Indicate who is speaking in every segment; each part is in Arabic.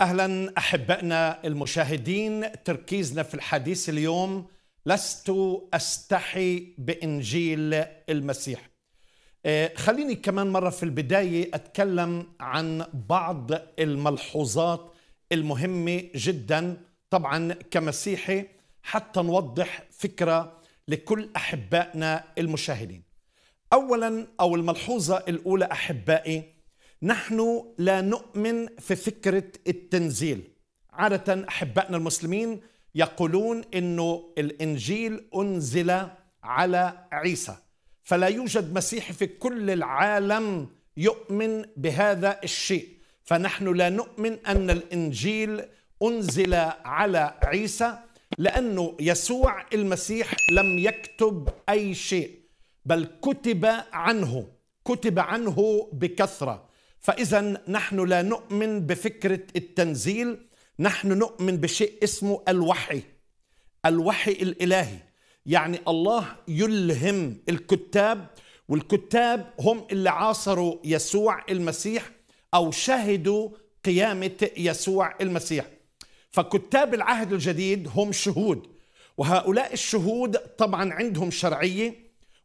Speaker 1: اهلا احبائنا المشاهدين تركيزنا في الحديث اليوم لست استحي بانجيل المسيح آه، خليني كمان مره في البدايه اتكلم عن بعض الملحوظات المهمه جدا طبعا كمسيحي حتى نوضح فكره لكل احبائنا المشاهدين اولا او الملحوظه الاولى احبائي نحن لا نؤمن في فكرة التنزيل عادة أحبائنا المسلمين يقولون أنه الإنجيل أنزل على عيسى فلا يوجد مسيحي في كل العالم يؤمن بهذا الشيء فنحن لا نؤمن أن الإنجيل أنزل على عيسى لأنه يسوع المسيح لم يكتب أي شيء بل كتب عنه كتب عنه بكثرة فاذا نحن لا نؤمن بفكره التنزيل نحن نؤمن بشيء اسمه الوحي الوحي الالهي يعني الله يلهم الكتاب والكتاب هم اللي عاصروا يسوع المسيح او شهدوا قيامه يسوع المسيح فكتاب العهد الجديد هم شهود وهؤلاء الشهود طبعا عندهم شرعيه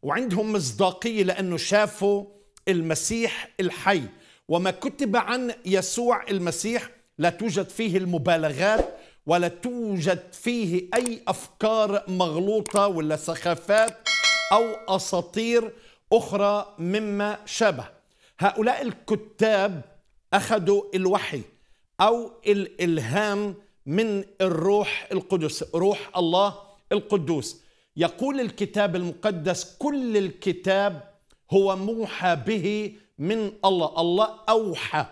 Speaker 1: وعندهم مصداقيه لانه شافوا المسيح الحي وما كتب عن يسوع المسيح لا توجد فيه المبالغات ولا توجد فيه أي أفكار مغلوطة ولا سخافات أو أساطير أخرى مما شابه هؤلاء الكتاب أخذوا الوحي أو الإلهام من الروح القدس روح الله القدوس يقول الكتاب المقدس كل الكتاب هو موحى به من الله الله أوحى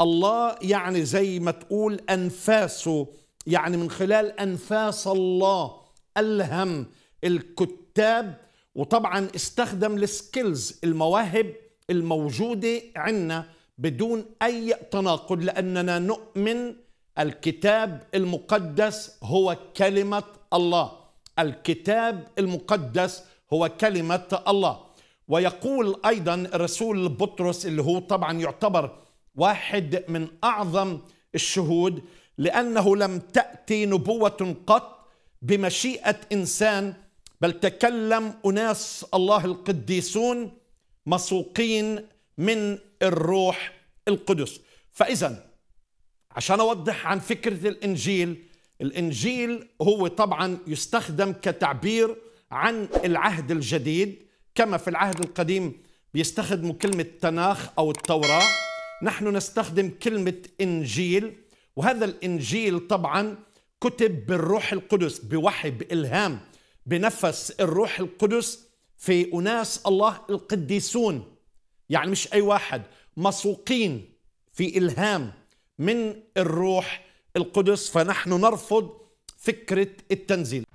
Speaker 1: الله يعني زي ما تقول أنفاسه يعني من خلال أنفاس الله ألهم الكتاب وطبعا استخدم السكيلز المواهب الموجودة عنا بدون أي تناقض لأننا نؤمن الكتاب المقدس هو كلمة الله الكتاب المقدس هو كلمة الله ويقول أيضا الرسول بطرس اللي هو طبعا يعتبر واحد من أعظم الشهود لأنه لم تأتي نبوة قط بمشيئة إنسان بل تكلم أناس الله القديسون مسوقين من الروح القدس فإذا عشان أوضح عن فكرة الإنجيل الإنجيل هو طبعا يستخدم كتعبير عن العهد الجديد كما في العهد القديم بيستخدموا كلمة تناخ أو التوراة نحن نستخدم كلمة إنجيل وهذا الإنجيل طبعا كتب بالروح القدس بوحي بإلهام بنفس الروح القدس في أناس الله القديسون يعني مش أي واحد مسوقين في إلهام من الروح القدس فنحن نرفض فكرة التنزيل